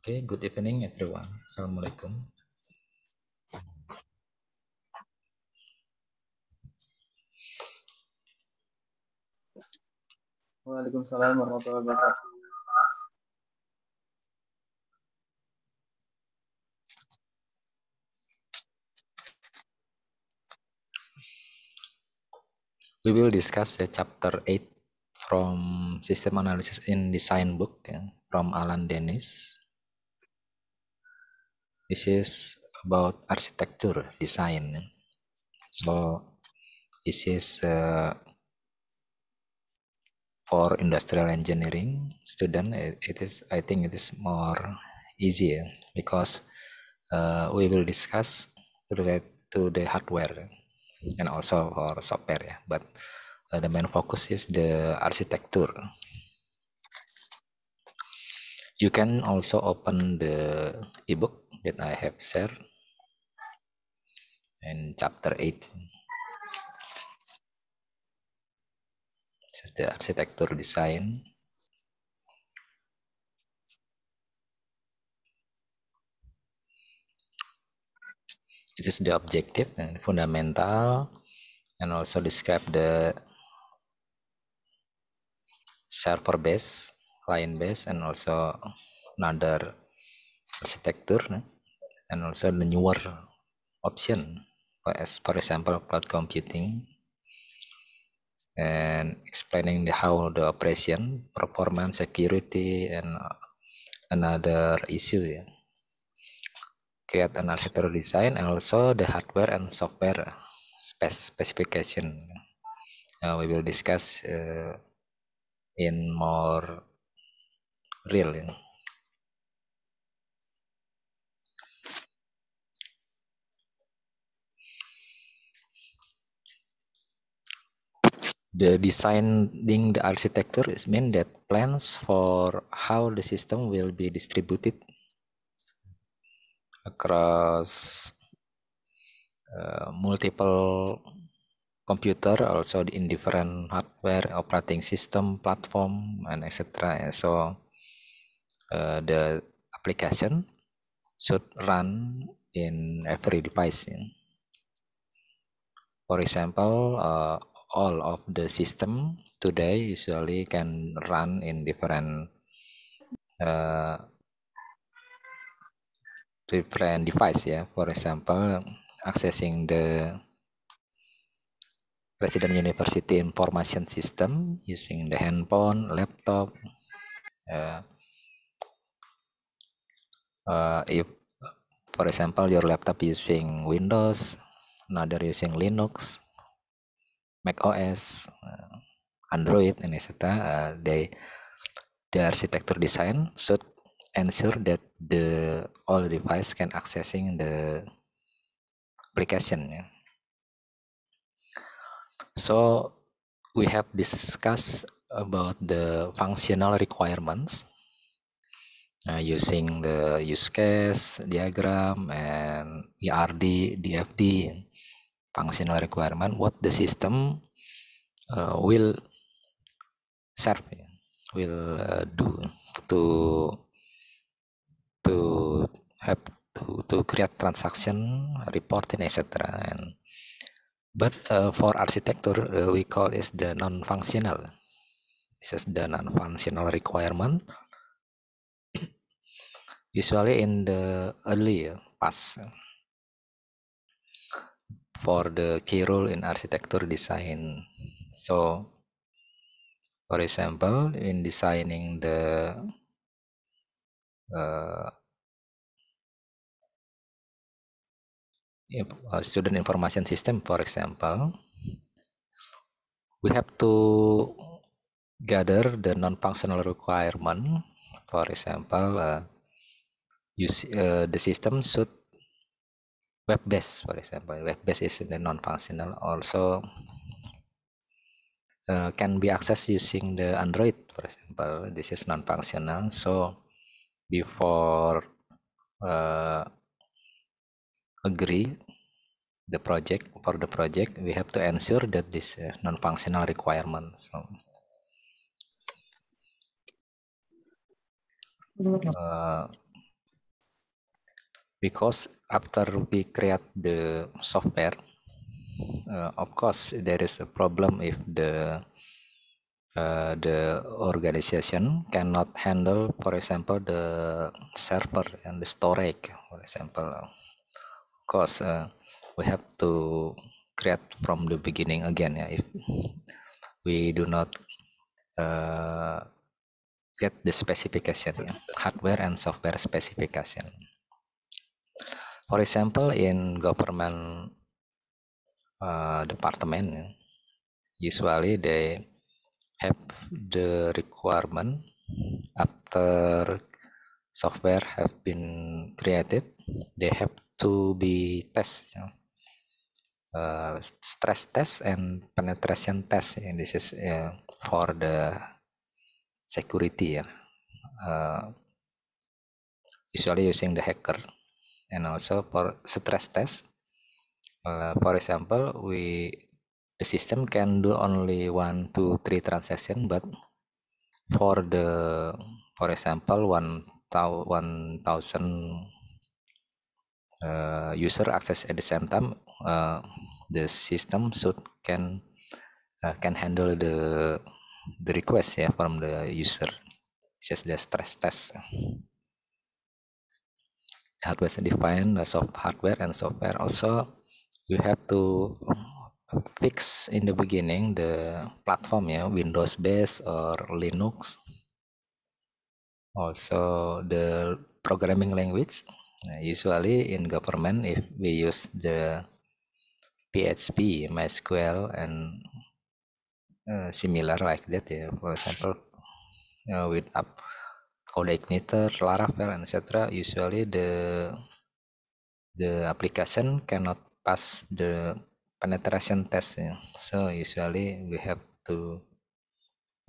okay, good evening everyone. Assalamualaikum. Waalaikumsalam warahmatullahi wabarakatuh. We will discuss the chapter 8 from System Analysis in Design book ya, from Alan Dennis this is about architecture design. So this is uh, for industrial engineering student. It, it is I think it is more easier because uh, we will discuss related to the hardware and also for software. Yeah. But uh, the main focus is the architecture. You can also open the ebook that I have shared in chapter 8. This is the architecture design. This is the objective and fundamental and also describe the server base, client base and also another architecture and also the newer option as for example cloud computing and explaining the, how the operation performance security and uh, another issue yeah. create an architecture design and also the hardware and software specification uh, we will discuss uh, in more real yeah. the designing the architecture is mean that plans for how the system will be distributed across uh, multiple computer also in different hardware operating system platform and etc so uh, the application should run in every device for example uh, all of the system today usually can run in different uh, different device ya. Yeah. For example, accessing the President University Information System using the handphone, laptop. Uh, uh, if, for example, your laptop using Windows, another using Linux, Mac OS, eh, Android, ini serta eh, they the architecture design should ensure that the all device can accessing the application. Ya. So we have discussed about the functional requirements uh, using the use case diagram and ERD, DFD functional requirement what the system uh, will serve will uh, do to to have to to create transaction reporting etc and but uh, for architecture uh, we call is the non functional this is the non functional requirement usually in the early uh, past for the key role in architecture design. So, for example, in designing the uh, uh, student information system, for example, we have to gather the non-functional requirement. For example, uh, you, uh, the system should web-based, for example. Web-based is the non-functional also uh, can be accessed using the Android, for example. This is non-functional. So before uh, agree the project for the project, we have to ensure that this uh, non-functional requirement. So mm-hmm. uh, because after we create the software uh, of course there is a problem if the uh, the organization cannot handle for example the server and the storage for example of course uh, we have to create from the beginning again yeah if we do not uh, get the specification yeah, hardware and software specification for example in government uh, department usually they have the requirement after software have been created they have to be test you know. Uh, stress test and penetration test and this is uh, for the security Yeah. uh, usually using the hacker and also for stress test. Uh, for example, we the system can do only one, two, three transaction, but for the for example one thou, one thousand uh, user access at the same time, uh, the system should can uh, can handle the the request ya yeah, from the user. It's just the stress test hardware defined of hardware and software also you have to fix in the beginning the platform ya yeah, Windows base or Linux also the programming language nah, usually in government if we use the PHP MySQL and uh, similar like that ya yeah. for example uh, with up Coda Igniter, Laravel, etc. Usually the the application cannot pass the penetration test. Ya. So usually we have to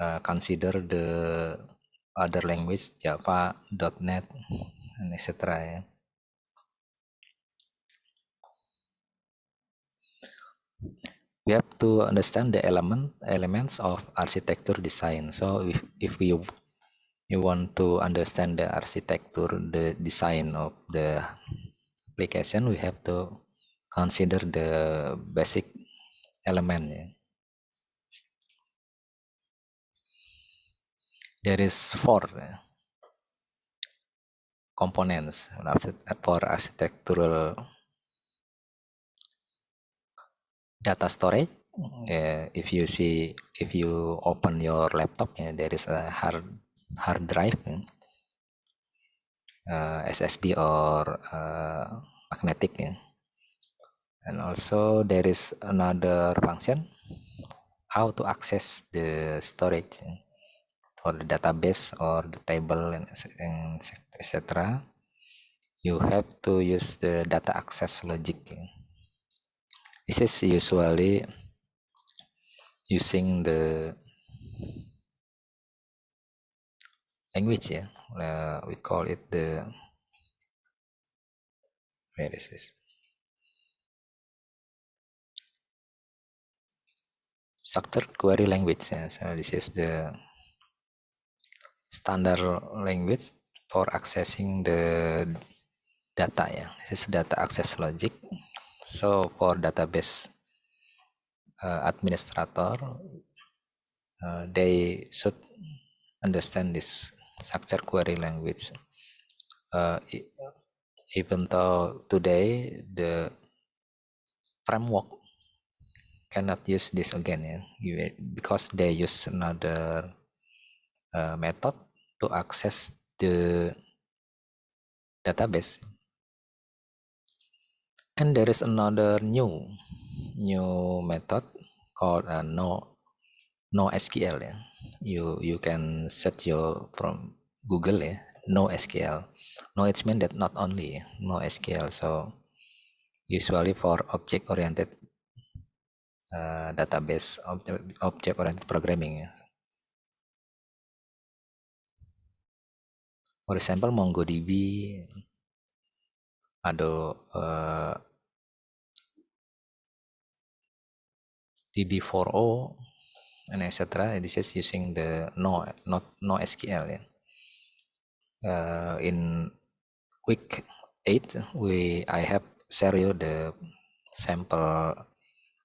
uh, consider the other language Java, .NET, and etc. Ya. We have to understand the element elements of architecture design. So if if we you want to understand the architecture, the design of the application, we have to consider the basic element. There is four components for architectural data storage. Yeah, if you see, if you open your laptop, yeah, there is a hard hard drive uh, kan? eh, SSD or uh, magnetic yeah. and also there is another function how to access the storage ya. for the database or the table and etc you have to use the data access logic ya. this is usually using the language ya. Uh, we call it the where is this? Structured query language. Yeah. So this is the standard language for accessing the data ya. This is data access logic. So for database uh, administrator, uh, they should understand this structure query language. Uh, e, even though today the framework cannot use this again yeah, because they use another uh, method to access the database. And there is another new new method called uh, no no SQL Yeah you you can search your from Google ya no SQL no it's meant that not only no SQL so usually for object oriented uh, database object, object oriented programming ya. for example MongoDB ada uh, DB4O and etc. This is using the no not no SQL. Yeah. Uh, in week eight, we I have share you the sample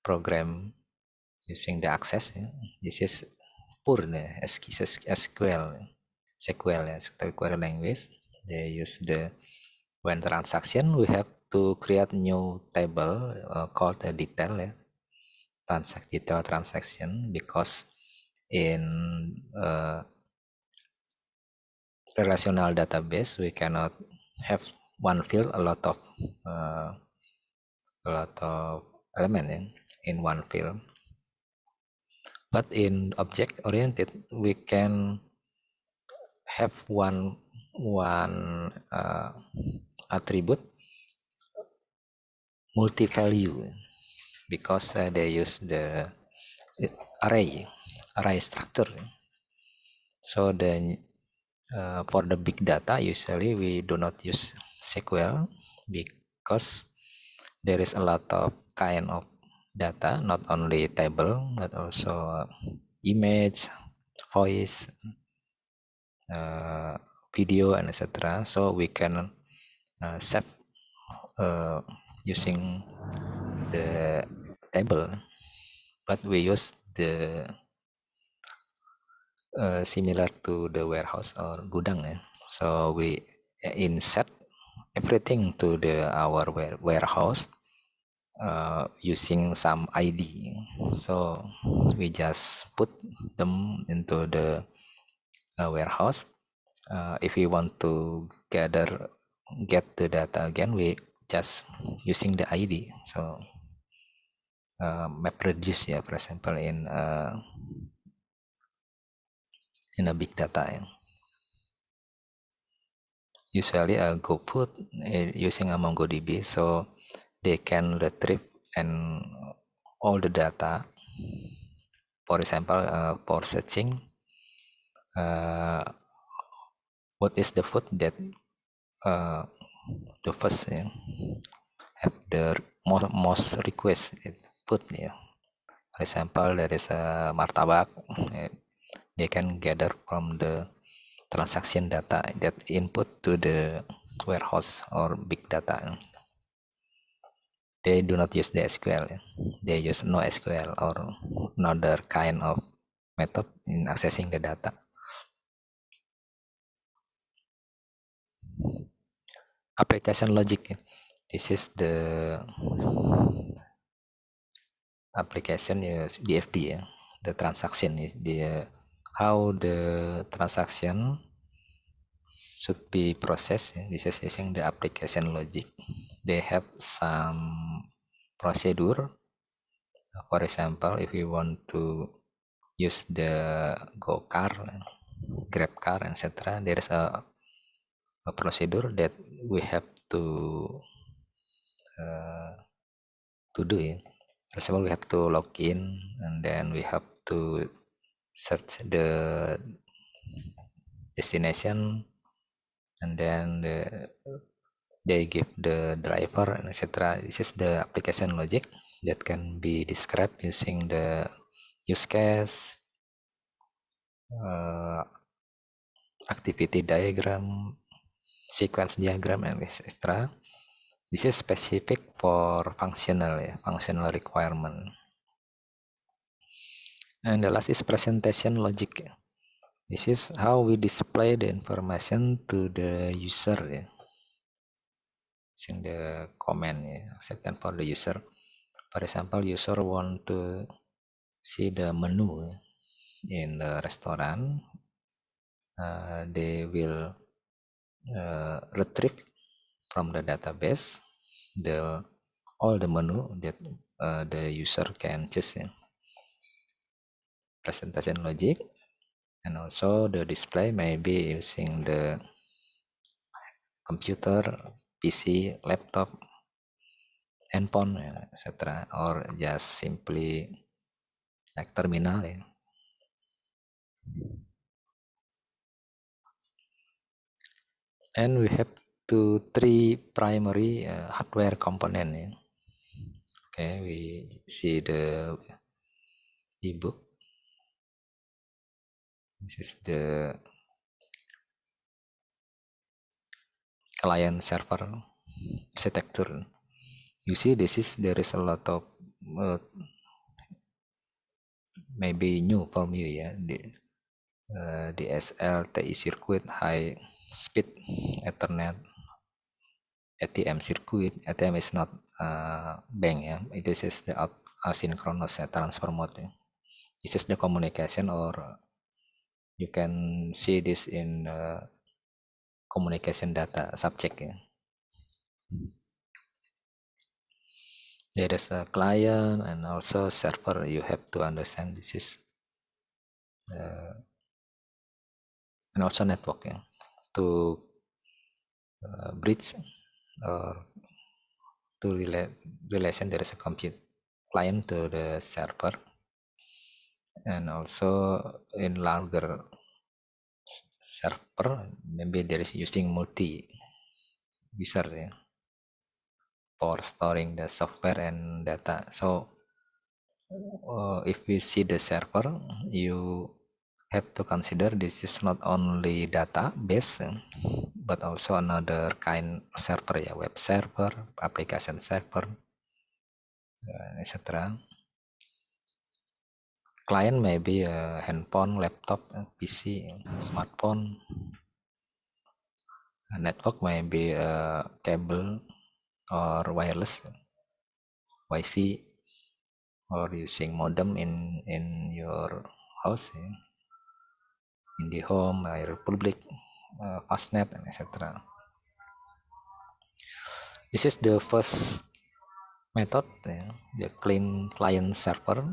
program using the access. Yeah. This is pure yeah. SQL SQL yeah. SQL query language. They use the when transaction we have to create new table uh, called the detail yeah transact detail transaction because in uh, relational database we cannot have one field a lot of eh, a lot of element in, in one field but in object oriented we can have one one eh, attribute multi value because uh, they use the uh, array array structure so then uh, for the big data usually we do not use SQL because there is a lot of kind of data not only table but also uh, image voice uh, video and etc so we can uh, save uh, using the table, but we use the uh, similar to the warehouse or gudang. Yeah. So we insert everything to the our warehouse uh, using some ID. So we just put them into the uh, warehouse. Uh, if we want to gather get the data again, we just using the ID. So uh, map reduce ya, for example in uh, in a big data. Ya. Usually a go put eh, using a MongoDB, so they can retrieve and all the data. For example, uh, for searching, uh, what is the food that uh, the first yeah, have the most most request food ya for example there is a martabak they ya. can gather from the transaction data that input to the warehouse or big data they do not use the SQL ya. they use NoSQL or another kind of method in accessing the data application logic ya. this is the application ya DFD ya the transaction is the how the transaction should be processed this is using the application logic they have some procedure for example if we want to use the go car grab car etc there is a, a procedure that we have to uh, to do it first of all we have to log in and then we have to search the destination and then the, they give the driver etc this is the application logic that can be described using the use case uh, activity diagram sequence diagram and etc This is specific for functional ya, functional requirement. And the last is presentation logic. This is how we display the information to the user ya. the comment ya, acceptance for the user. For example, user want to see the menu ya, in the restaurant. Uh, they will uh, retrieve from the database the all the menu that uh, the user can choose in presentation logic and also the display may be using the computer PC laptop handphone etc or just simply like terminal ya. and we have to three primary uh, hardware component. Yeah. Okay, we see the ebook. This is the client server architecture. You see, this is there is a lot of uh, maybe new from you ya. Yeah. The, uh, DSL, TI circuit, high speed Ethernet, ATM circuit, ATM is not uh, bank ya. Yeah. It is the asynchronous yeah, transfer mode. Yeah. This is the communication or uh, you can see this in uh, communication data subject ya. Yeah. There is a client and also server. You have to understand this is uh, and also network ya to uh, bridge uh, to relate relation there is a compute client to the server and also in larger server maybe there is using multi user yeah, for storing the software and data so uh, if we see the server you have to consider this is not only database eh, but also another kind server ya web server application server eh, etc client maybe a eh, handphone laptop PC smartphone a network maybe a cable or wireless wifi or using modem in in your house yeah. IndiHome, uh, Republic, uh, Fastnet, and etc. This is the first method, yeah, the clean client server.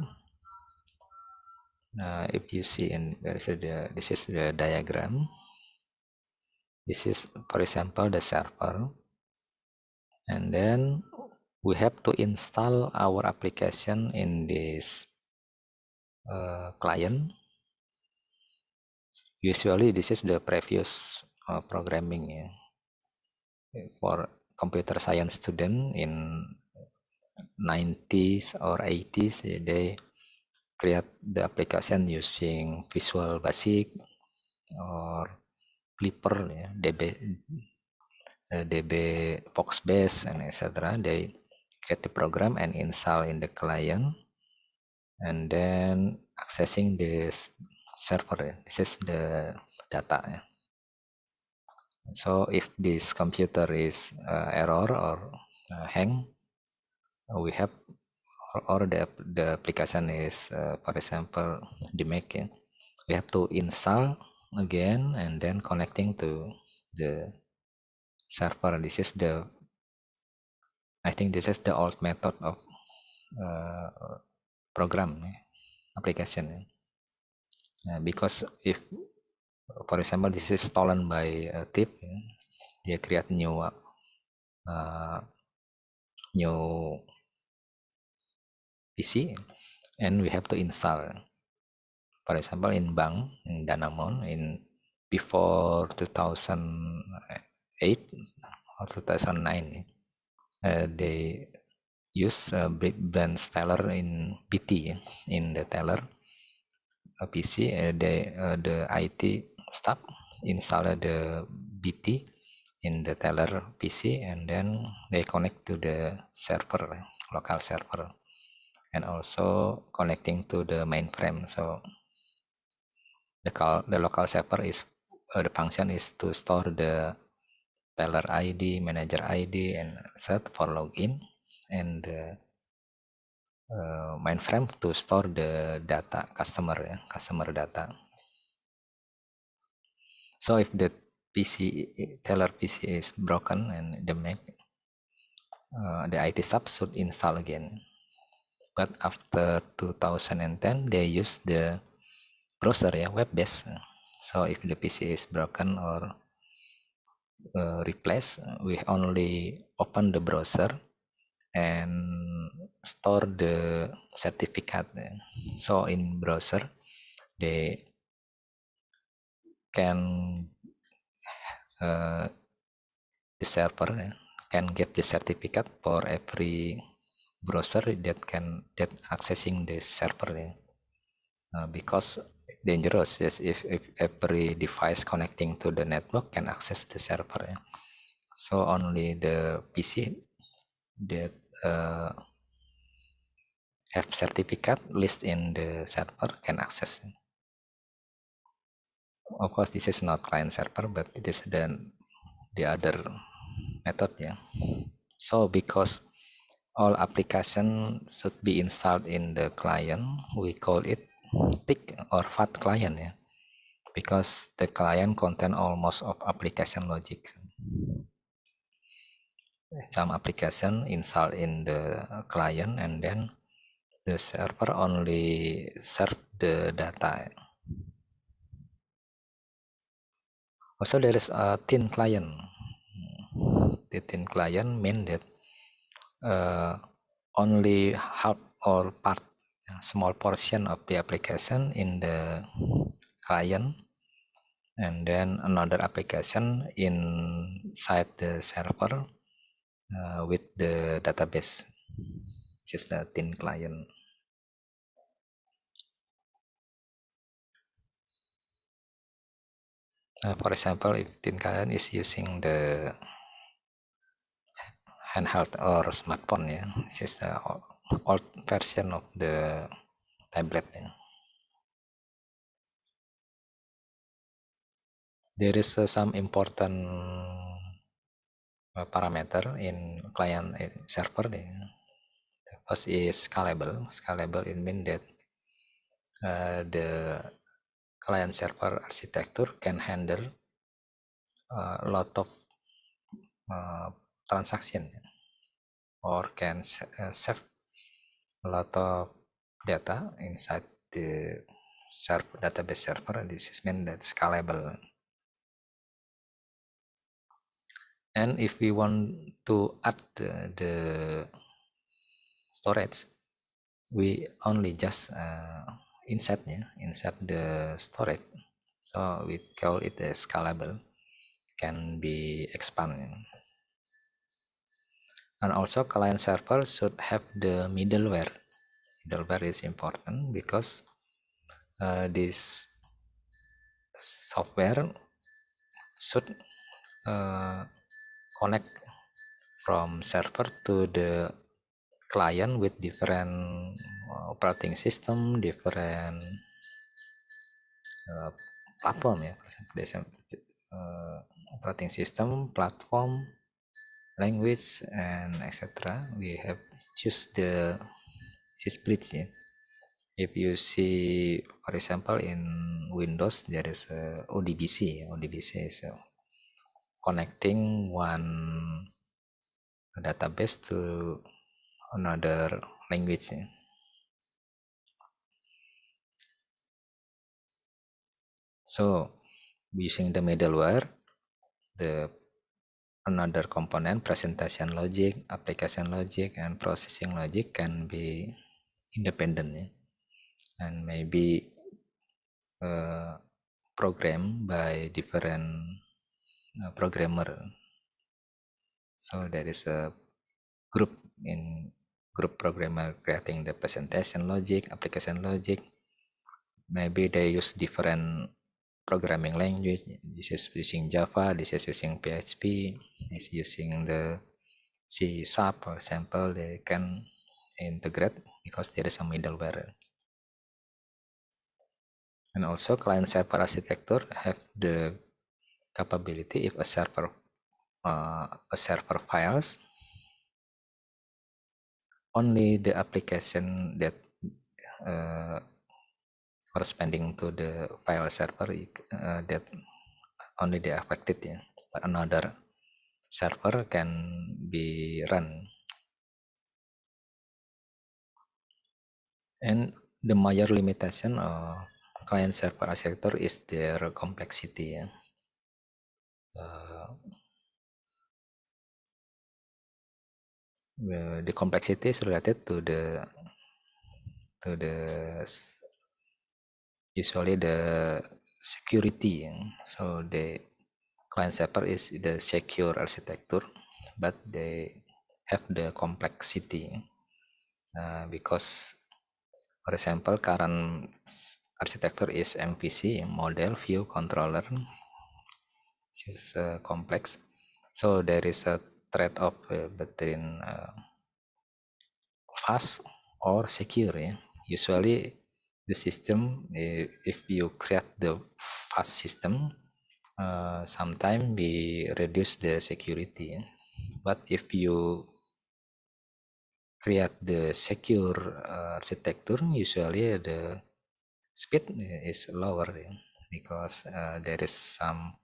Uh, if you see in where is the this is the diagram. This is, for example, the server, and then we have to install our application in this uh, client Usually this is the previous uh, programming ya. for computer science student in 90s or 80s ya, they create the application using Visual Basic or Clipper ya, DB uh, DB Foxbase and etc. They create the program and install in the client and then accessing this server ya. This is the data ya. So if this computer is uh, error or uh, hang, we have or, or the the application is uh, for example the Mac ya. We have to install again and then connecting to the server. This is the I think this is the old method of uh, program ya, application. Yeah. Nah, because if, for example, this is stolen by a thief, they ya, create new uh, new PC, and we have to install. For example, in bank in Danamon in before 2008 or 2009, ya, uh, they use uh, brand teller in BT ya, in the teller PC, uh, eh, the, uh, the IT staff install the BT in the teller PC and then they connect to the server, local server, and also connecting to the mainframe. So the, call, the local server is uh, the function is to store the teller ID, manager ID, and set for login, and the uh, Eh, mainframe to store the data customer ya, customer data. So if the PC teller PC is broken and the Mac, uh, the IT staff should install again. But after 2010, they use the browser ya, web-based. So if the PC is broken or uh, eh, replace, we only open the browser and store the certificate. So in browser, they can uh, the server can get the certificate for every browser that can that accessing the server uh, because dangerous yes if, if every device connecting to the network can access the server so only the pc that uh, have certificate list in the server can access. Of course, this is not client server, but it is then the other method. Yeah. So because all application should be installed in the client, we call it tick or FAT client. Yeah. Because the client contain almost of application logic. Some application install in the client and then The server only serve the data. Also there is a thin client. The thin client mean that uh, only half or part, small portion of the application in the client and then another application inside the server uh, with the database, Just the thin client. Uh, for example, if Tin kalian is using the handheld or smartphone ya, this is the old version of the tablet yeah. There is uh, some important uh, parameter in client in eh, server yeah. Ya. The first is scalable. Scalable it mean that uh, the client server architecture can handle a eh, lot of uh, transaction ya. or can eh, save a lot of data inside the server database server this is mean that scalable and if we want to add the, the storage we only just uh, inside ya inside the storage so we call it a scalable can be expanded and also client server should have the middleware middleware is important because uh, this software should uh, connect from server to the client with different Eh, operating system, different uh, platform ya, uh, operating system, platform, language, and etc. We have choose the this bridge ya. If you see, for example, in Windows there is a ODBC. ODBC so uh, connecting one database to another language. So using the middleware, the another component presentation logic, application logic, and processing logic can be independent yeah? and maybe uh, program by different uh, programmer. So there is a group in group programmer creating the presentation logic, application logic. Maybe they use different programming language, this is using Java, this is using PHP, is using the C sharp, for example, they can integrate because there is a middleware. And also client server architecture have the capability if a server uh, a server files only the application that uh, for spending to the file server uh, that only the affected ya yeah. but another server can be run and the major limitation of client server architecture is their complexity ya. Uh, the complexity is related to the to the usually the security. So the client server is the secure architecture, but they have the complexity uh, because, for example, current architecture is MVC model view controller. This is uh, complex. So there is a trade-off uh, between uh, fast or secure. Yeah. Usually the system if you create the fast system uh, sometimes we reduce the security but if you create the secure uh, architecture usually the speed is lower because uh, there is some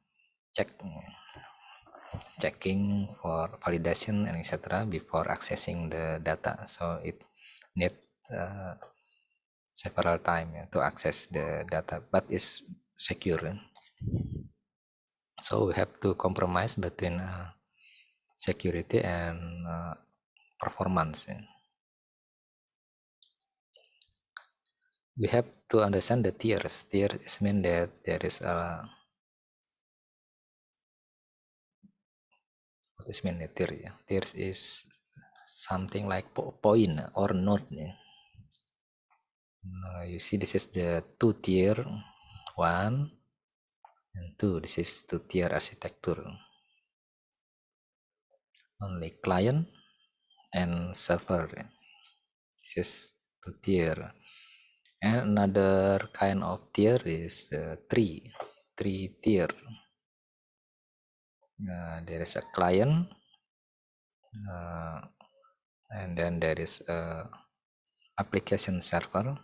check checking for validation and etc before accessing the data so it need uh, several time yeah, to access the data, but is secure. So we have to compromise between uh, security and uh, performance. Yeah. We have to understand the tiers. tiers is mean that there is a uh, what is mean the tier? Yeah? Tiers is something like po point or node. Yeah. Now nah, you see this is the two tier one and two. This is two tier architecture. Only client and server. This is two tier. And another kind of tier is the three, three tier. Uh, there is a client uh, and then there is a application server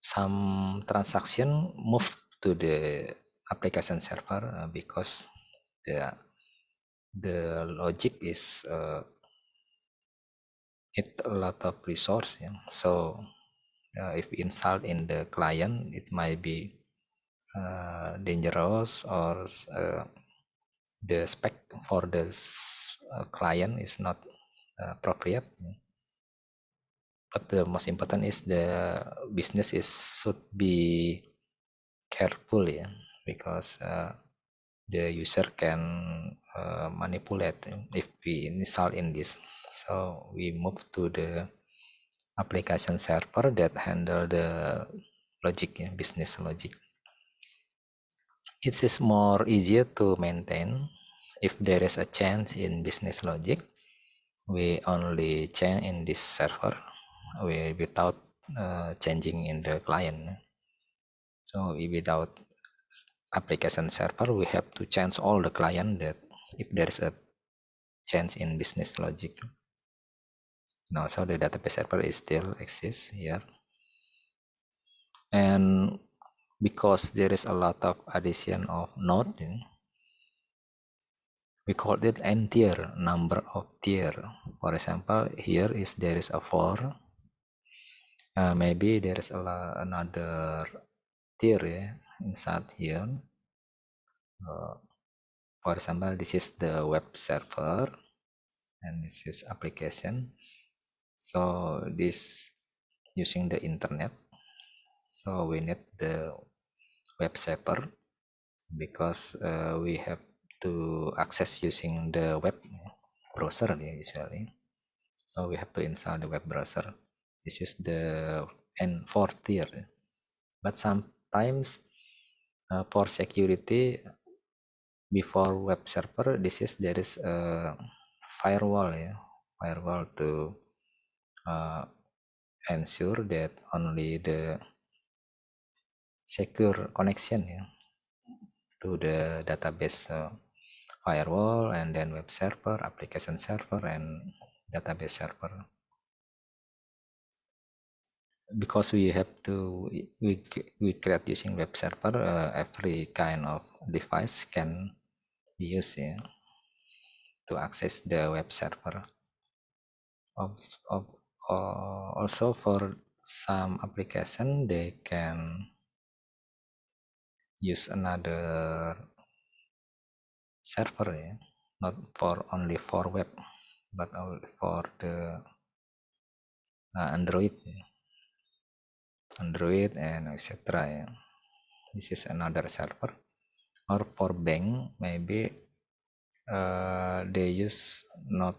some transaction move to the application server uh, because the the logic is uh, it a lot of resource yeah? so uh, if installed in the client it might be uh, dangerous or uh, the spec for the uh, client is not uh, appropriate yeah? but the most important is the business is should be careful yeah? because uh, the user can uh, manipulate if we install in this so we move to the application server that handle the logic yeah, business logic it is more easier to maintain if there is a change in business logic we only change in this server without uh, changing in the client so without application server we have to change all the client that if there's a change in business logic Now, so the database server is still exists here and because there is a lot of addition of node we call it n tier number of tier for example here is there is a 4 uh, maybe there's a, another tier inside here. Uh, for example, this is the web server and this is application. So this using the internet. So we need the web server because uh, we have to access using the web browser usually. So we have to install the web browser. This is the and fourth tier. But sometimes uh, for security before web server, this is there is a firewall ya, yeah. firewall to uh, ensure that only the secure connection ya yeah, to the database so, uh, firewall and then web server, application server and database server because we have to we, we create using web server uh, every kind of device can be used yeah, to access the web server of, of uh, also for some application they can use another server yeah? not for only for web but for the uh, android yeah? Android and etc. Ya. This is another server. Or for bank, maybe uh, they use not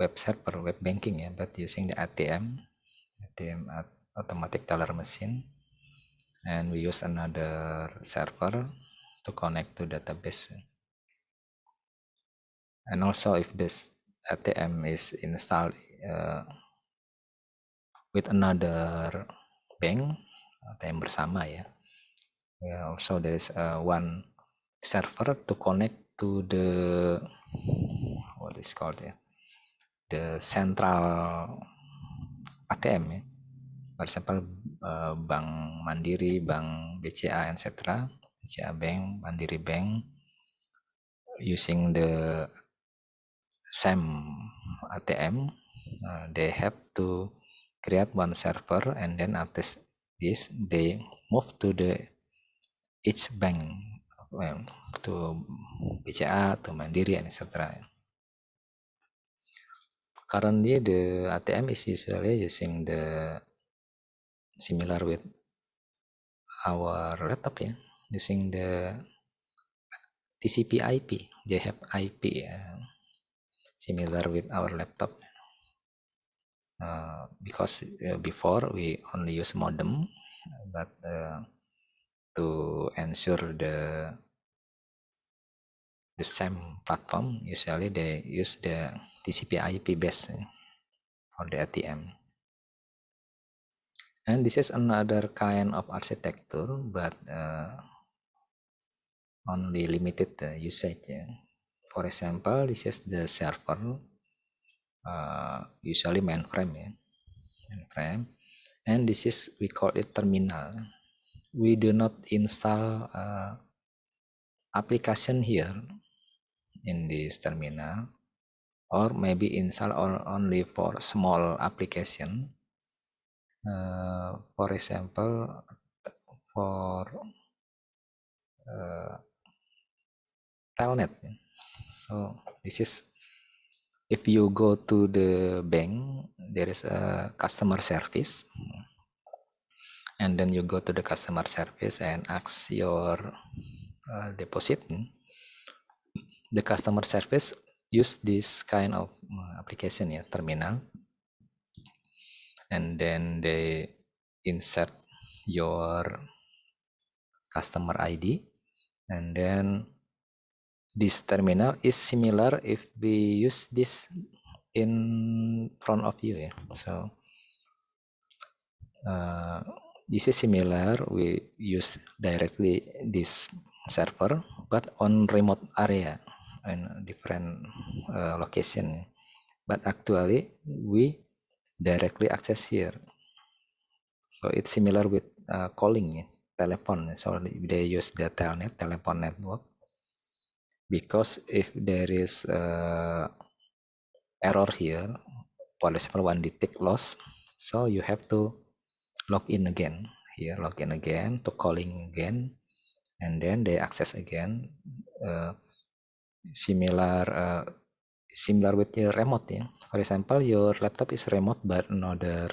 web server, web banking, yeah, but using the ATM, ATM automatic teller machine, and we use another server to connect to database. And also, if this ATM is installed uh, with another Bank, ATM bersama ya. Yeah, also there is uh, one server to connect to the what is called ya, yeah, the central ATM ya. Yeah. For example, uh, Bank Mandiri, Bank BCA, etc. BCA Bank, Mandiri Bank, using the same ATM, uh, they have to create one server and then after this they move to the each bank well, to BCA to Mandiri and etc currently the ATM is usually using the similar with our laptop ya yeah? using the TCP IP they have IP uh, similar with our laptop Uh, because uh, before we only use modem but uh, to ensure the the same platform usually they use the TCP IP base for the ATM and this is another kind of architecture but uh, only limited uh, usage for example this is the server uh, usually mainframe ya mainframe and this is we call it terminal we do not install uh, application here in this terminal or maybe install or only for small application uh, for example for uh, telnet so this is if you go to the bank, there is a customer service, and then you go to the customer service and ask your uh, deposit. The customer service use this kind of uh, application ya terminal, and then they insert your customer ID, and then this terminal is similar if we use this in front of you yeah. so uh, this is similar we use directly this server but on remote area and different uh, location but actually we directly access here so it's similar with uh, calling telephone so they use the telnet telephone network because if there is a eh, error here for example one detect loss so you have to log in again here log in again to calling again and then they access again uh, similar uh, similar with your remote ya yeah. for example your laptop is remote but another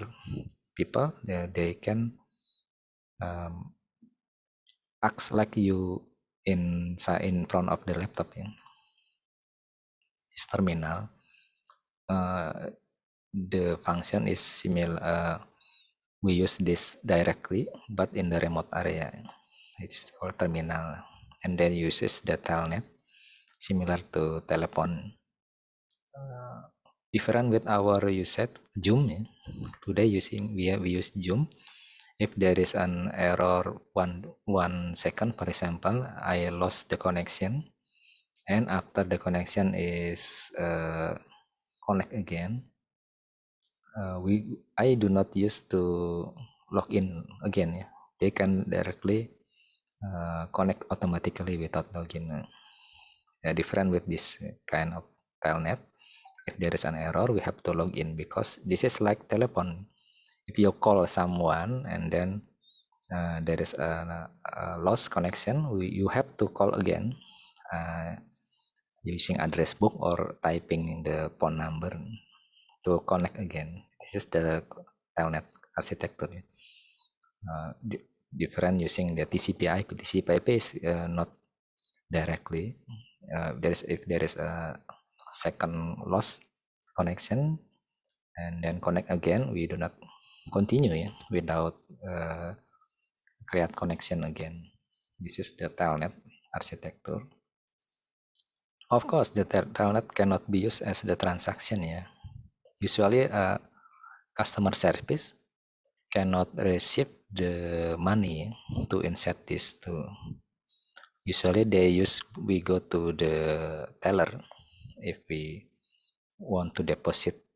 people they, they can um, acts like you in in front of the laptop ya this terminal uh, the function is similar uh, eh, we use this directly but in the remote area it's for terminal and then uses the telnet similar to telepon eh, different with our you said zoom yeah. today using we, we use zoom If there is an error one, one second, for example, I lost the connection. And after the connection is uh, connect again, uh, we I do not use to log in again. Yeah. They can directly uh, connect automatically without login. Yeah, different with this kind of telnet. If there is an error, we have to log in because this is like telephone if you call someone and then uh, there is a, a lost connection, you have to call again uh, using address book or typing the phone number to connect again. This is the telnet architecture. Uh, different using the TCP/IP. TCP/IP is uh, not directly. Uh, there is if there is a second lost connection and then connect again, we do not continue ya without uh, create connection again. This is the telnet architecture. Of course, the telnet cannot be used as the transaction ya. Yeah. Usually, uh, customer service cannot receive the money to insert this to. Usually, they use we go to the teller if we want to deposit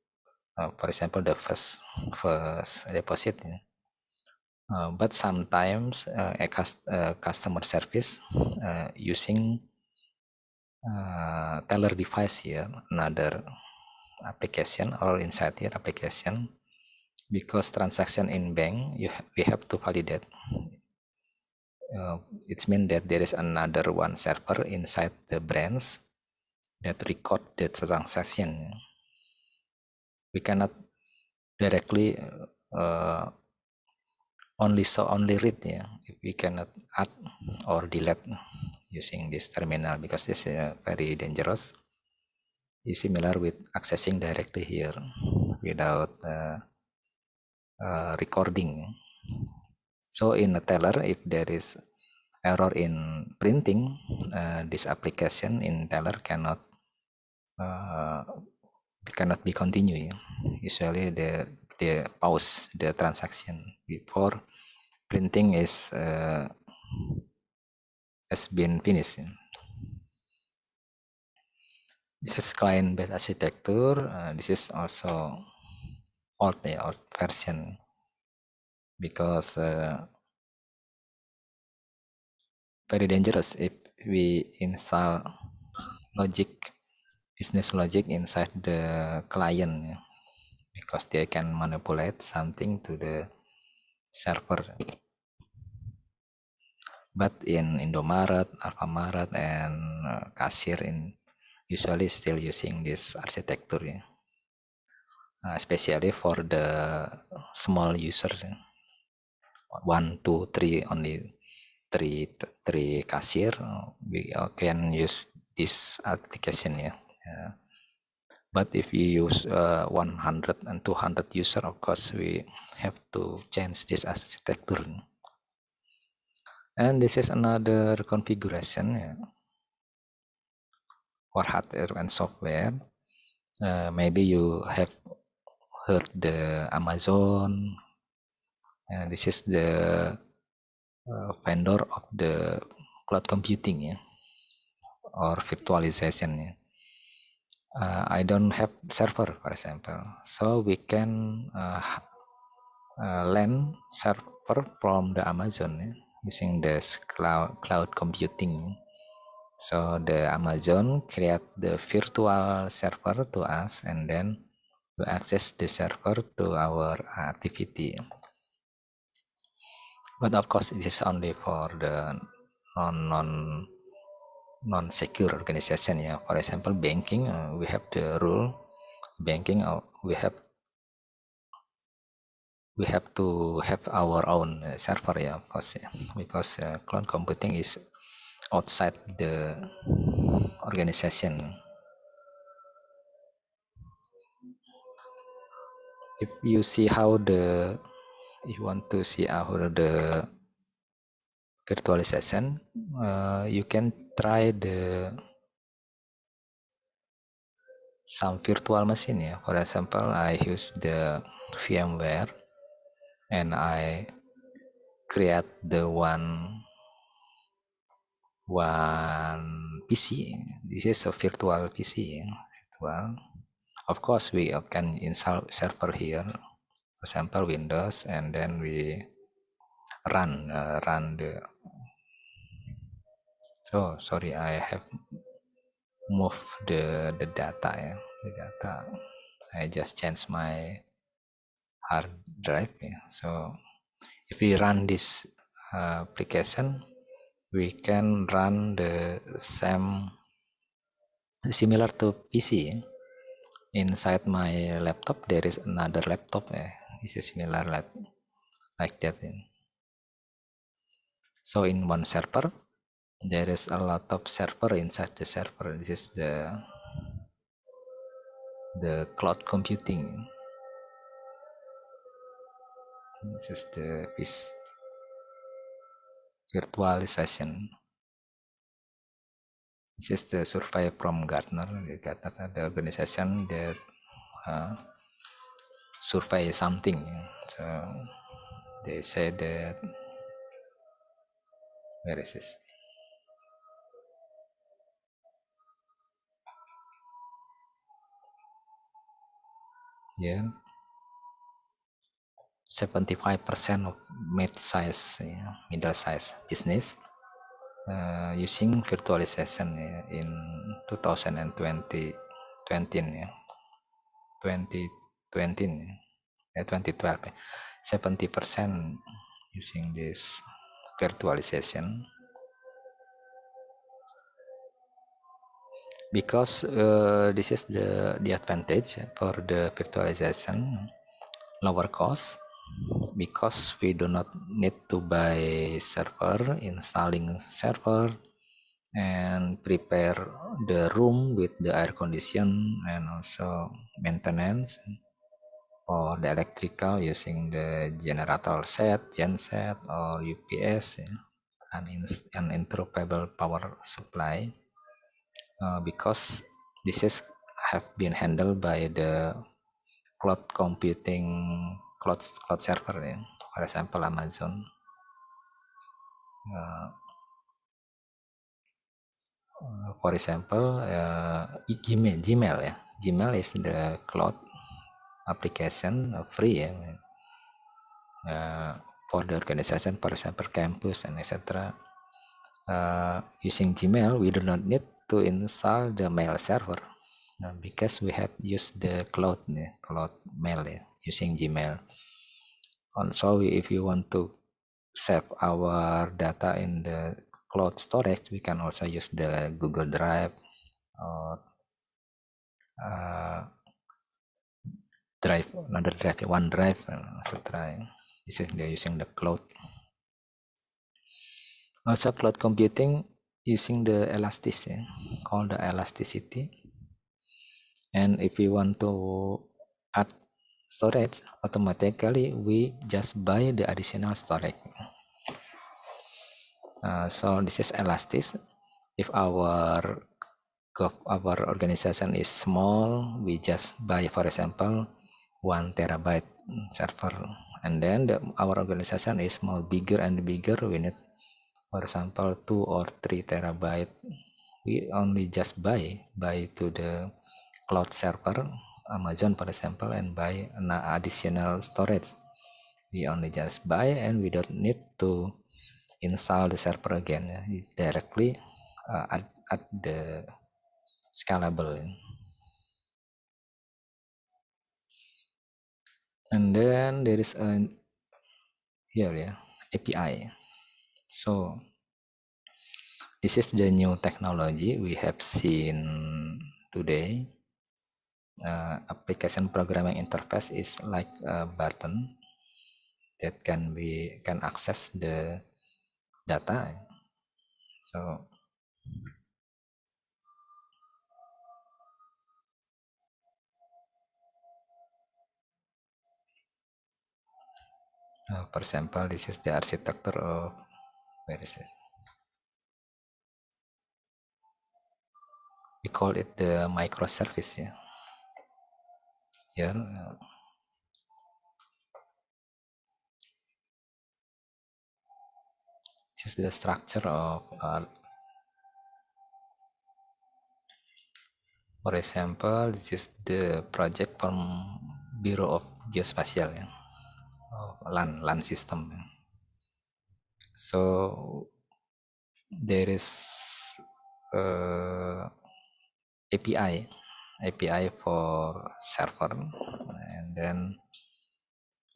Eh, for example the first first deposit uh, but sometimes uh, a cust uh, customer service uh, using uh, teller device here another application or inside here application because transaction in bank you ha we have to validate uh, it's mean that there is another one server inside the branch that record the transaction we cannot directly uh, only so only read ya yeah. if we cannot add or delete using this terminal because this is uh, very dangerous is similar with accessing directly here without uh, uh, recording so in a teller if there is error in printing uh, this application in teller cannot uh, cannot be continued. Usually the the pause the transaction before printing is uh, has been finished. This is client-based architecture. Uh, this is also old, yeah, old version because uh, very dangerous if we install logic business logic inside the client ya. because they can manipulate something to the server. But in Indomaret, Alfamaret, and uh, kasir in usually still using this architecture, yeah. Uh, especially for the small user. Ya. One, two, three, only three, three cashier. Uh, we can use this application, yeah. Yeah. But if you use uh, 100 and 200 user, of course, we have to change this architecture. And this is another configuration. Yeah. For hardware and software, uh, maybe you have heard the Amazon. And uh, this is the uh, vendor of the cloud computing, yeah, or virtualization. Yeah uh, I don't have server, for example. So we can uh, uh, land server from the Amazon yeah, using the cloud cloud computing. So the Amazon create the virtual server to us, and then we access the server to our activity. But of course, it is only for the non non non-secure organization ya. For example, banking, uh, we have the rule banking, uh, we have we have to have our own uh, server ya, of because ya. because uh, cloud computing is outside the organization. If you see how the if you want to see how the virtualization, uh, you can try the some virtual machine ya. For example, I use the VMware and I create the one one PC. This is a virtual PC. Virtual. Of course, we can install server here. For example, Windows, and then we run uh, run the So oh, sorry I have move the the data ya, the data. I just change my hard drive ya. So if we run this uh, application, we can run the same similar to PC. Ya. Inside my laptop there is another laptop ya. This is similar like like that. Ya. So in one server there is a lot of server inside the server this is the the cloud computing this is the this virtualization this is the survey from Gartner Gartner the organization that uh, survey something so they said that where is this ya 75% of mid size yeah, middle size business uh, using virtualization yeah, in 2020 20 ya 2020 ya 2012 yeah. 70% using this virtualization because uh, this is the the advantage for the virtualization lower cost because we do not need to buy server installing server and prepare the room with the air condition and also maintenance or the electrical using the generator set genset or UPS and, interoperable interruptible power supply Uh, because this is have been handled by the cloud computing cloud cloud server ya for example Amazon uh, uh, for example uh, Gmail Gmail ya Gmail is the cloud application uh, free ya uh, for the organization for example campus and etc uh, using Gmail we do not need to install the mail server nah, because we have used the cloud nih cloud mail ya, using Gmail. Also, if you want to save our data in the cloud storage, we can also use the Google Drive or uh, Drive, another Drive, OneDrive, eh, etc. Ya. This is using the cloud. Also, cloud computing using the elasticity ya, called the elasticity and if we want to add storage automatically we just buy the additional storage uh, so this is elastic if our our organization is small we just buy for example one terabyte server and then the, our organization is more bigger and bigger we need for example 2 or 3 terabyte we only just buy buy to the cloud server Amazon for example and buy an additional storage we only just buy and we don't need to install the server again eh, directly uh, at, at the scalable and then there is an here yeah API So, this is the new technology we have seen today. Uh, application programming interface is like a button that can be can access the data. So uh, for example, this is the architecture of We call it the microservice. Yeah. Ya. Ya, Here. Just the structure of, uh, for example, this is the project from Bureau of Geospatial, yeah. of oh, land land system. Yeah so there is uh, API API for server and then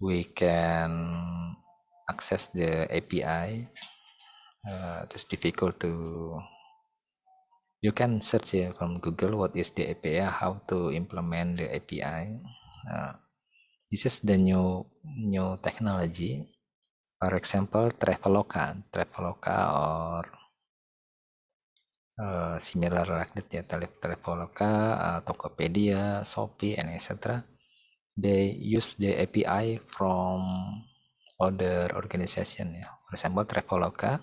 we can access the API uh, it's difficult to you can search here from Google what is the API how to implement the API uh, this is the new new technology for example eh, ya, Traveloka Traveloka or uh, similar like that ya Traveloka uh, Tokopedia Shopee and etc they use the API from other organization ya for example Traveloka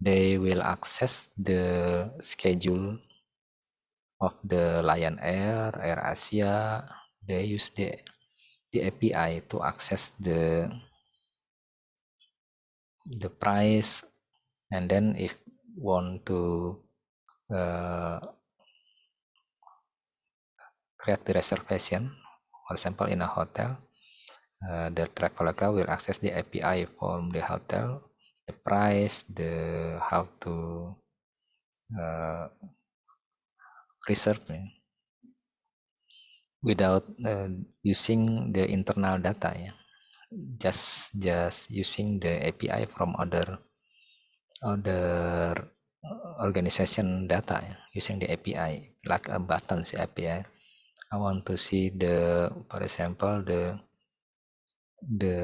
they will access the schedule of the Lion Air, Air Asia, they use the, the API to access the the price and then if want to uh, create the reservation for example in a hotel uh, the traveloka will access the API from the hotel the price the how to uh, reserve yeah. without uh, using the internal data ya just just using the API from other other uh, organization data ya. using the API like a button si API I want to see the for example the the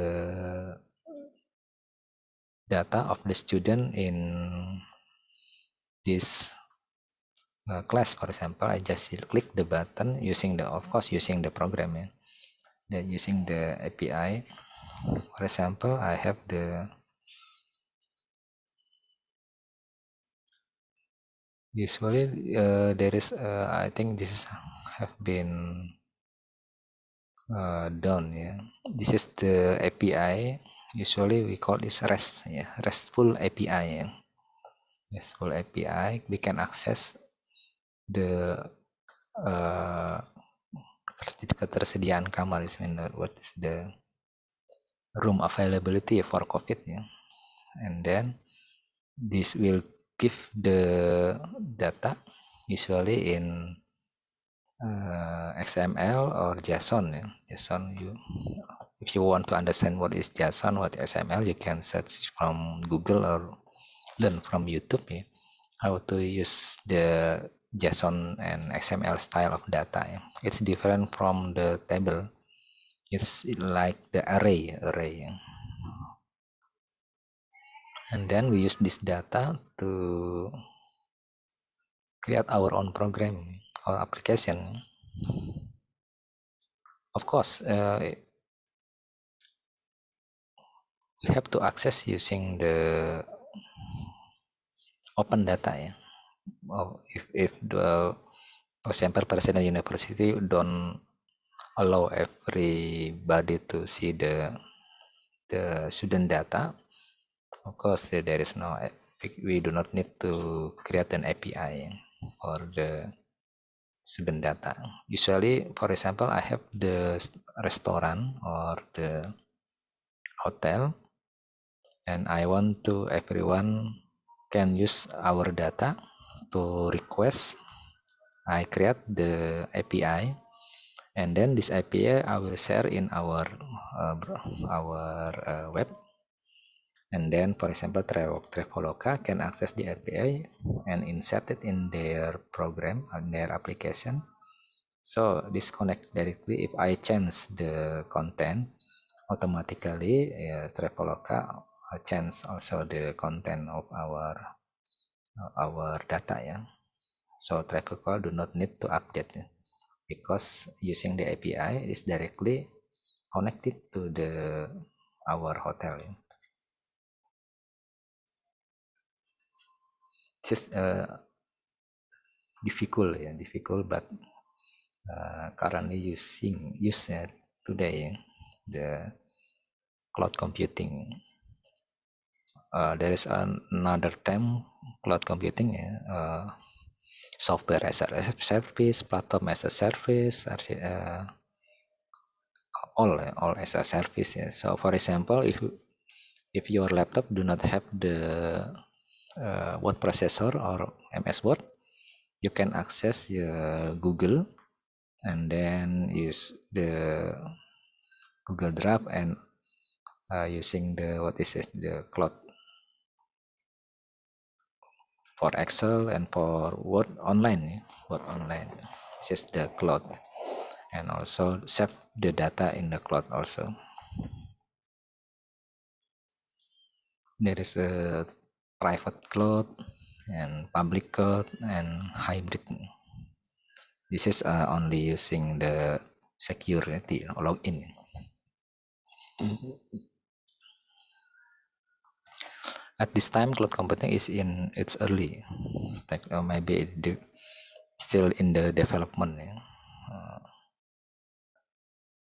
data of the student in this uh, class for example I just click the button using the of course using the program yeah. then using the API for example I have the usually uh, there is uh, I think this is have been uh, done yeah. this is the API usually we call this REST yeah. RESTful API ya yeah. RESTful API we can access the uh, ketersediaan kamar is what is the room availability for COVID ya. And then this will give the data usually in uh, eh, XML or JSON ya. JSON you if you want to understand what is JSON, what XML, you can search from Google or learn from YouTube ya. How to use the JSON and XML style of data ya. It's different from the table It's like the array, array. And then we use this data to create our own program or application. Of course, uh, we have to access using the open data ya. If if the, for example, President University don't allow everybody to see the the student data of course there is no we do not need to create an API for the student data usually for example I have the restaurant or the hotel and I want to everyone can use our data to request I create the API and then this API I will share in our uh, our uh, web and then for example Traveloka can access the API and insert it in their program and their application so disconnect directly if I change the content automatically uh, Traveloka change also the content of our our data ya so Traveloka do not need to update it because using the API is directly connected to the our hotel. Just uh, difficult, yeah, difficult, but uh, currently using use uh, today the cloud computing. Uh, there is another term cloud computing. Uh, software as a service, platform as a service, uh, all all as a service. Yeah. So for example, if if your laptop do not have the uh, word processor or MS Word, you can access your Google and then use the Google Drive and uh, using the what is it the cloud for Excel and for Word online. Ya, Word online. This is the cloud. And also save the data in the cloud also. There is a private cloud and public cloud and hybrid. This is uh, only using the security login. Mm-hmm. At this time, cloud computing is in its early, like, uh, maybe it do, still in the development. Ya. Uh,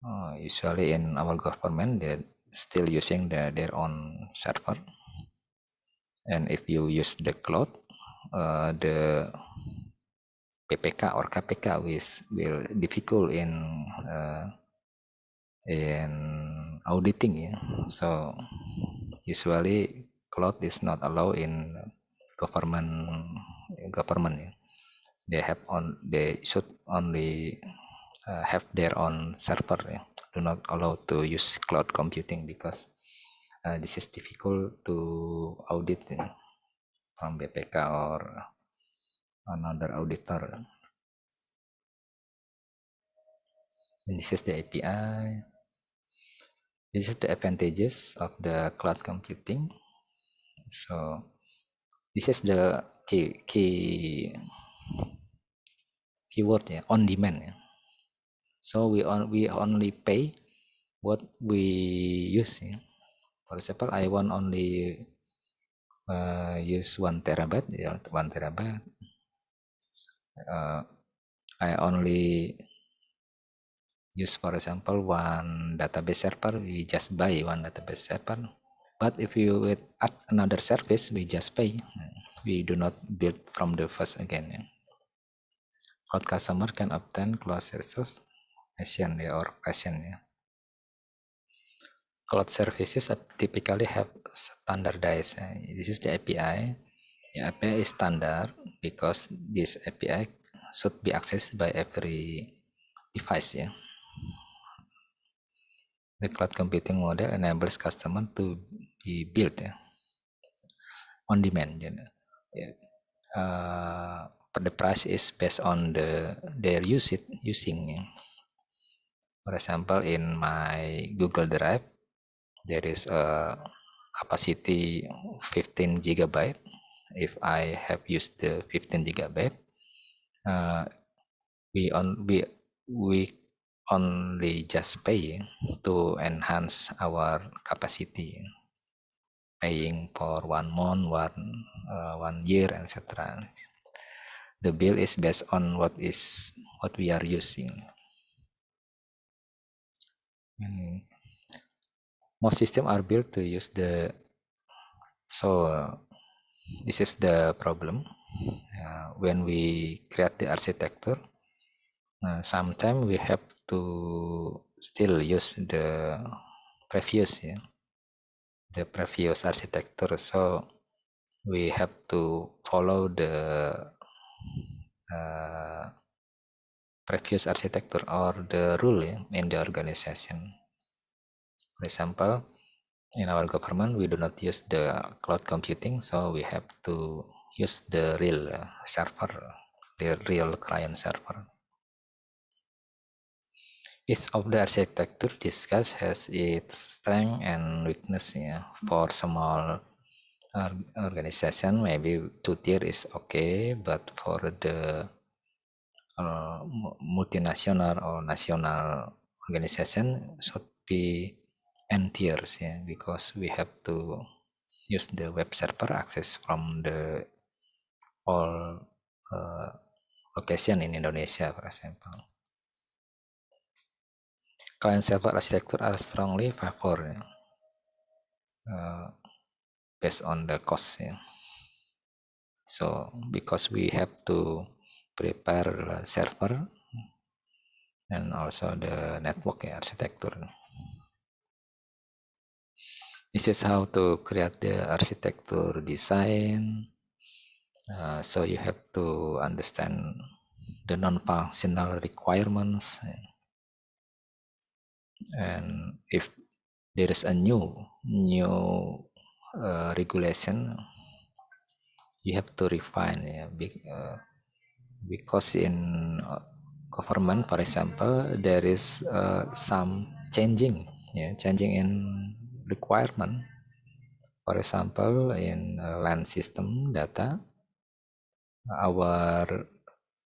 uh, usually in our government, they still using the, their own server. And if you use the cloud, uh, the PPK or KPK will will difficult in uh, in auditing ya. So usually cloud is not allowed in government government They have on they should only uh, have their own server ya. Do not allow to use cloud computing because uh, this is difficult to audit ya, from BPK or another auditor. And this is the API. This is the advantages of the cloud computing. So this is the key key keyword ya, on demand ya. So we on we only pay what we use ya. For example, I want only uh, use one terabyte, ya, one terabyte. Uh, I only use for example one database server. We just buy one database server. But if you wait add another service, we just pay. We do not build from the first again. Cloud customer can obtain cloud services passion ya, or passion ya. Cloud services typically have standardized. This is the API. The API is standard because this API should be accessed by every device ya. The cloud computing model enables customer to build ya on demand ya. Yeah. Ya. Uh, the price is based on the their usage using ya. For example, in my Google Drive, there is a capacity 15 gigabyte. If I have used the 15 gigabyte, uh, we on we we only just pay to enhance our capacity. Ya paying for one month, one uh, one year, etc. The bill is based on what is what we are using. And most system are built to use the so uh, this is the problem uh, when we create the architecture. Uh, sometimes we have to still use the previous yeah the previous architecture so we have to follow the uh, previous architecture or the rule in the organization for example in our government we do not use the cloud computing so we have to use the real server the real client server Each of the architecture discuss has its strength and weakness. Yeah. For small organization, maybe two tier is okay, but for the uh, multinational or national organization should be n tiers yeah, because we have to use the web server access from the all uh, location in Indonesia, for example. Client server architecture are strongly favor uh, ya. eh, based on the cost. Yeah. So because we have to prepare the server and also the network yeah, architecture. This is how to create the architecture design. Uh, so you have to understand the non-functional requirements. Yeah and if there is a new new uh, regulation you have to refine yeah, Be uh, because in uh, government for example there is uh, some changing yeah changing in requirement for example in uh, land system data our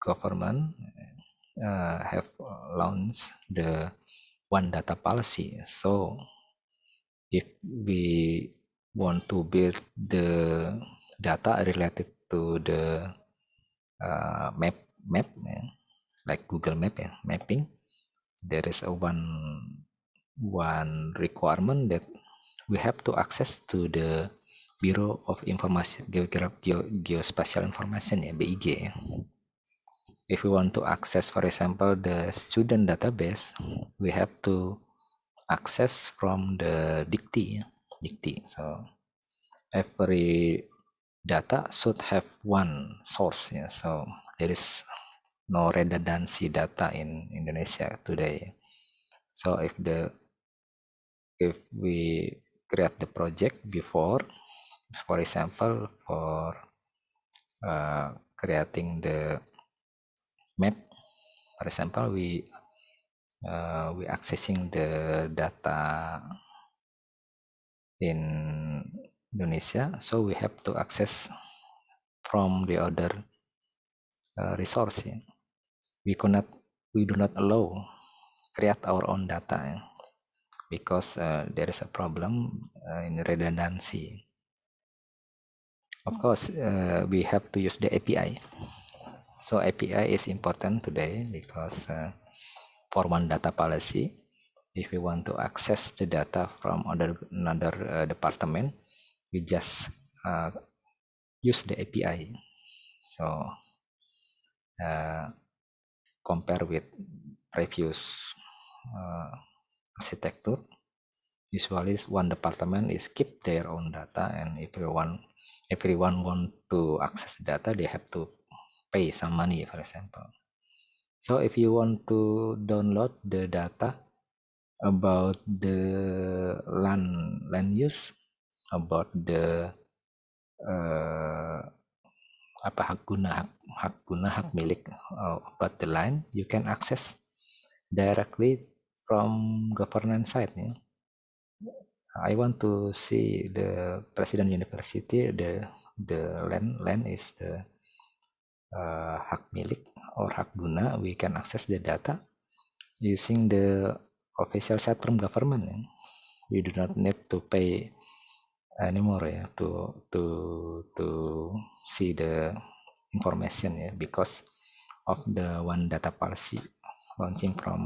government uh, have launched the one data policy. So if we want to build the data related to the uh, map map yeah, like Google Map yeah, mapping, there is a one one requirement that we have to access to the Bureau of Information Geographic Geospatial Information ya eh, BIG Yeah. if we want to access for example the student database we have to access from the dicti dicti so every data should have one source yeah so there is no redundancy data in Indonesia today so if the if we create the project before for example for uh, creating the map for example we uh, we accessing the data in Indonesia so we have to access from the other uh, resource yeah. we cannot we do not allow create our own data because uh, there is a problem uh, in redundancy of course uh, we have to use the API So API is important today because uh, for one data policy, if we want to access the data from other, another uh, department, we just uh, use the API. So uh, compare with previous uh, architecture, usually one department is keep their own data and everyone everyone want to access data, they have to pay some money, for example. So if you want to download the data about the land land use, about the uh, apa hak guna hak, hak guna hak milik uh, about the land, you can access directly from government side. ya. I want to see the President University the the land land is the uh, hak milik or hak guna, we can access the data using the official site from government. Eh. We do not need to pay anymore ya to to to see the information ya because of the one data policy launching from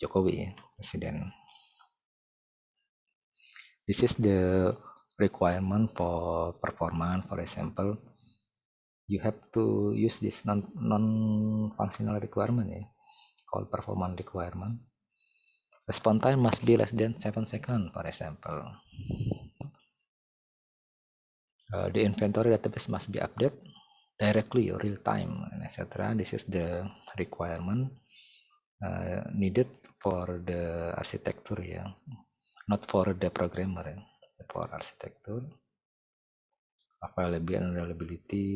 Jokowi ya, presiden. This is the requirement for performance, for example, you have to use this non non functional requirement ya call performance requirement response time must be less than seven second for example uh, the inventory database must be update directly real time etc this is the requirement uh, needed for the architecture ya not for the programmer yeah. for architecture availability and reliability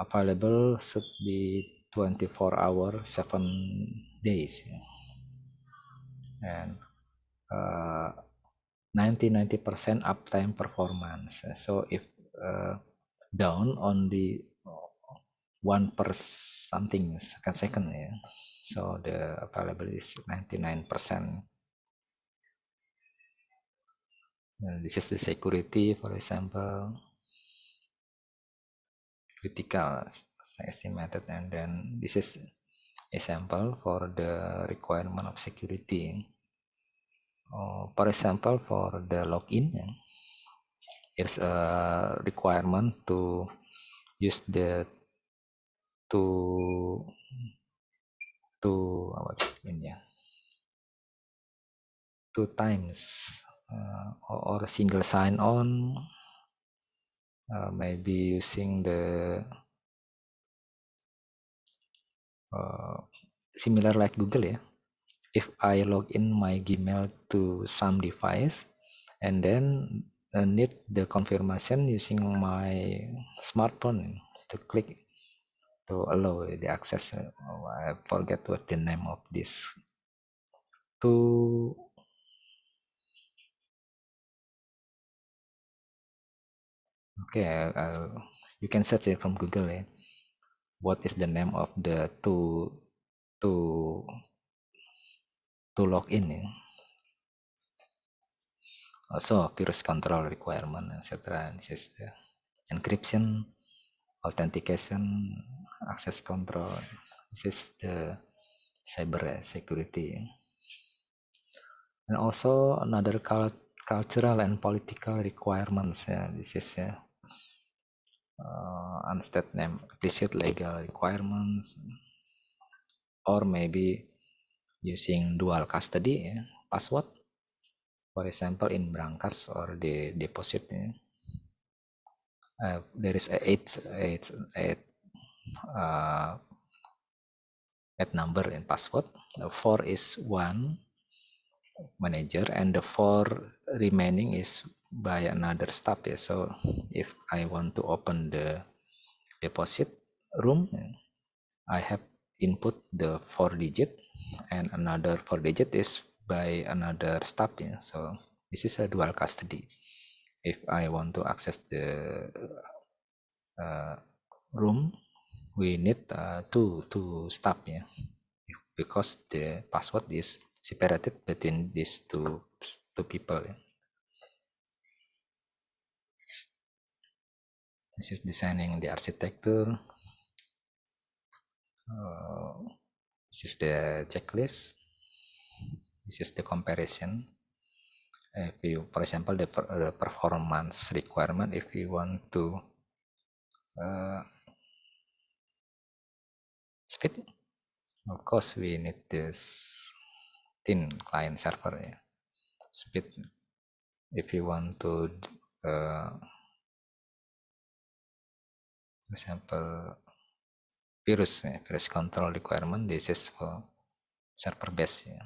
available should be 24 hour 7 days ya. and uh, 90 90% uptime performance so if uh, down only one per something second second ya yeah. so the available is 99 percent this is the security for example critical estimated and then this is example for the requirement of security oh, for example for the login ya. there's a requirement to use the to to what is it yeah two times uh, or single sign on uh, maybe using the uh, similar like Google ya. If I log in my Gmail to some device and then I uh, need the confirmation using my smartphone to click to allow the access. Oh, I forget what the name of this. To okay, uh, eh, you can search it from Google Eh? What is the name of the to to to login in? Ya? Also virus control requirement etc. This is the encryption, authentication, access control. This is the cyber security. And also another cultural and political requirements. Ya, this is uh, unstated name explicit legal requirements or maybe using dual custody ya, password for example in brankas or the deposit ya. uh, there is a eight eight eight uh, eight number in password the four is one manager and the four remaining is by another stop ya. So if I want to open the deposit room, I have input the four digit and another four digit is by another stop ya. So this is a dual custody. If I want to access the uh, room, we need uh, two two stop ya, because the password is separated between these two two people ya. This is designing the architecture. Uh, this is the checklist. This is the comparison. If you, for example, the, per, the performance requirement, if you want to uh, speed, of course we need this thin client server. Yeah. Speed. If you want to uh, example virus ya, virus control requirement disease for server base ya.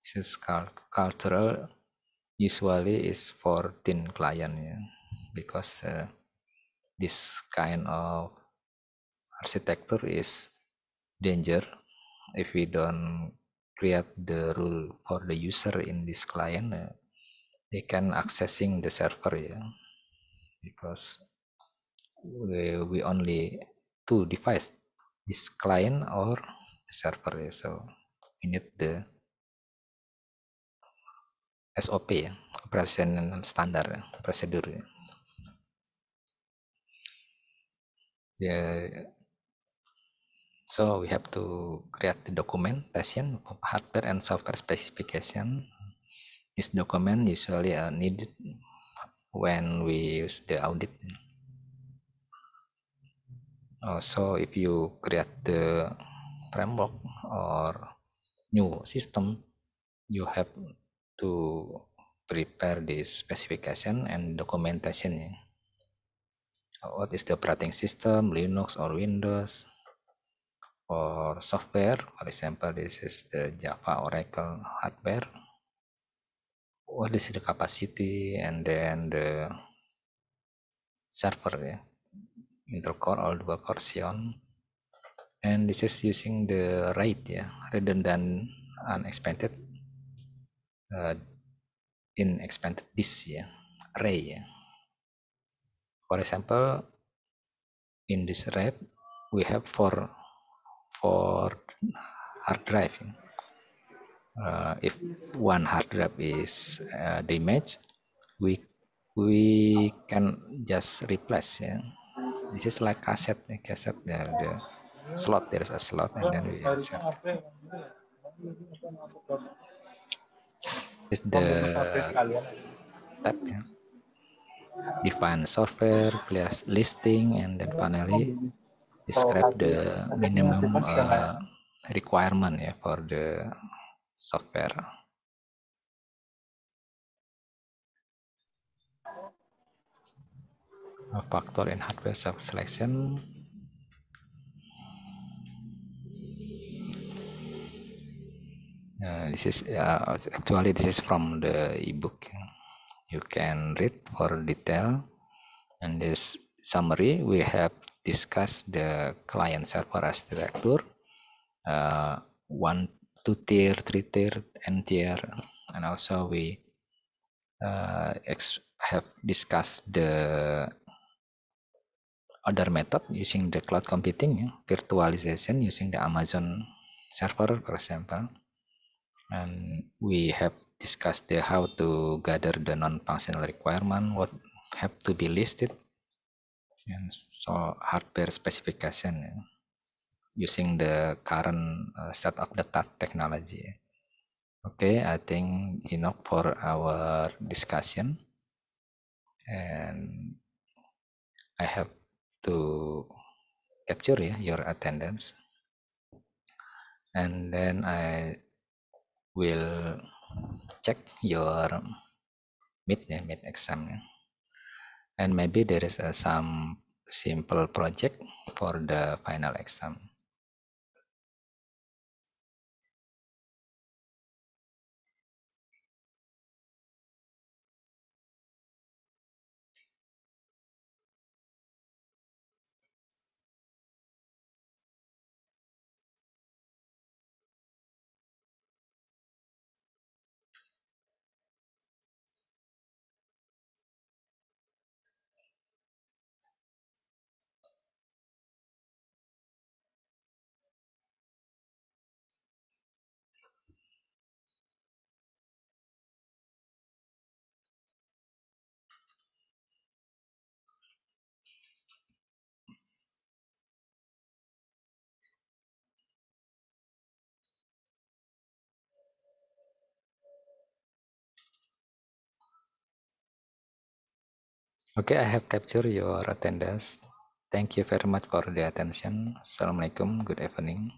This is cultural usually is for thin client ya because uh, this kind of architecture is danger if we don't create the rule for the user in this client uh, they can accessing the server ya because we, we only two device this client or server so we need the SOP ya operational standar ya, prosedur ya. yeah. so we have to create the documentation of hardware and software specification this document usually are needed when we use the audit Uh, so if you create the framework or new system, you have to prepare the specification and documentation. What is the operating system, Linux or Windows, or software, for example, this is the Java Oracle hardware. What is the capacity and then the server, yeah. Intel Core, all dual core Xeon and this is using the RAID ya yeah, redundant unexpected uh, in expanded disk ya yeah, array ya for example in this RAID we have for for hard drive ya. uh, if one hard drive is uh, damaged we we can just replace ya yeah. This is like cassette nih, cassette ya ada slot there is a slot and then we insert. This is the step ya. Define software, plus listing, and then finally describe the minimum uh, requirement ya for the software. Nah, faktor in hardware self selection Uh, this is uh, actually this is from the ebook you can read for detail and this summary we have discussed the client server architecture uh, one two tier three tier and tier and also we uh, have discussed the other method using the cloud computing, ya. virtualization using the Amazon server, for example. And we have discussed the how to gather the non-functional requirement, what have to be listed, and so hardware specification ya. using the current uh, state of the technology. Ya. Okay, I think enough for our discussion. And I have to capture yeah, your attendance. And then I will check your mid ya, mid exam. Ya. And maybe there is a, some simple project for the final exam. Okay, I have captured your attendance. Thank you very much for the attention. Assalamualaikum, good evening.